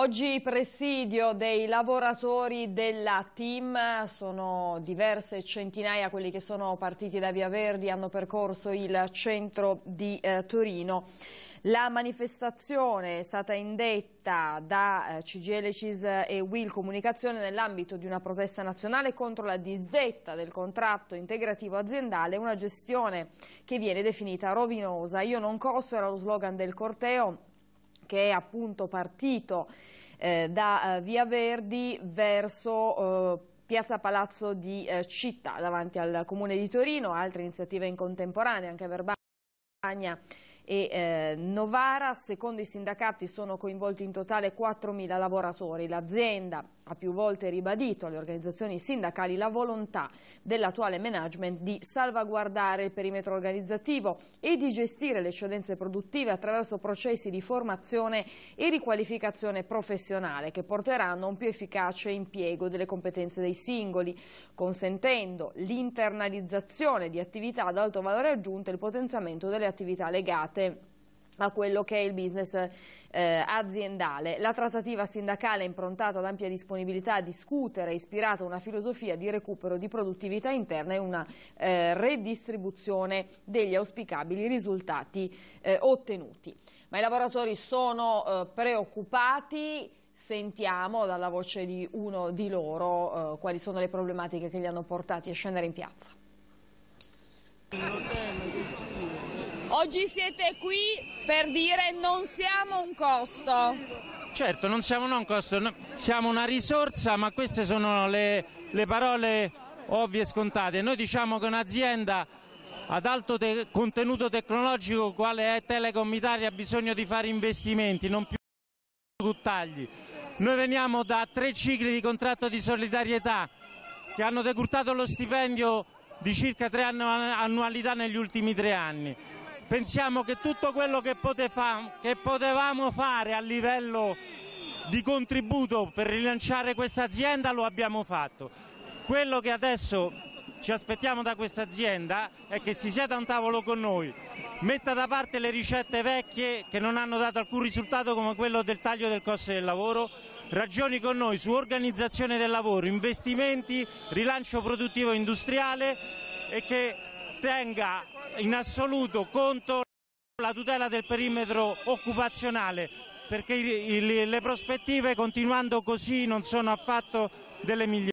Oggi presidio dei lavoratori della team, sono diverse centinaia quelli che sono partiti da Via Verdi, hanno percorso il centro di eh, Torino. La manifestazione è stata indetta da eh, CGL, CIS e Will Comunicazione nell'ambito di una protesta nazionale contro la disdetta del contratto integrativo aziendale, una gestione che viene definita rovinosa. Io non costo era lo slogan del corteo che è appunto partito eh, da eh, Via Verdi verso... Eh, Piazza Palazzo di eh, Città davanti al Comune di Torino, altre iniziative in contemporanea, anche a Verbania e eh, Novara. Secondo i sindacati sono coinvolti in totale 4.000 lavoratori. L'azienda ha più volte ribadito alle organizzazioni sindacali la volontà dell'attuale management di salvaguardare il perimetro organizzativo e di gestire le eccedenze produttive attraverso processi di formazione e riqualificazione professionale che porteranno a un più efficace impiego delle competenze dei singoli, consentendo l'internalizzazione di attività ad alto valore aggiunto e il potenziamento delle attività legate legate a quello che è il business eh, aziendale. La trattativa sindacale è improntata ad ampia disponibilità a discutere, ispirata a una filosofia di recupero di produttività interna e una eh, redistribuzione degli auspicabili risultati eh, ottenuti. Ma i lavoratori sono eh, preoccupati, sentiamo dalla voce di uno di loro eh, quali sono le problematiche che li hanno portati a scendere in piazza. Oggi siete qui per dire non siamo un costo. Certo, non siamo un costo, no, siamo una risorsa, ma queste sono le, le parole ovvie e scontate. Noi diciamo che un'azienda ad alto te contenuto tecnologico quale è Telecom Italia ha bisogno di fare investimenti, non più tagli. Noi veniamo da tre cicli di contratto di solidarietà che hanno decurtato lo stipendio di circa tre annualità negli ultimi tre anni pensiamo che tutto quello che, potefa, che potevamo fare a livello di contributo per rilanciare questa azienda lo abbiamo fatto. Quello che adesso ci aspettiamo da questa azienda è che si sieda a un tavolo con noi, metta da parte le ricette vecchie che non hanno dato alcun risultato come quello del taglio del costo del lavoro, ragioni con noi su organizzazione del lavoro, investimenti, rilancio produttivo industriale e che tenga in assoluto conto la tutela del perimetro occupazionale perché le prospettive continuando così non sono affatto delle migliori.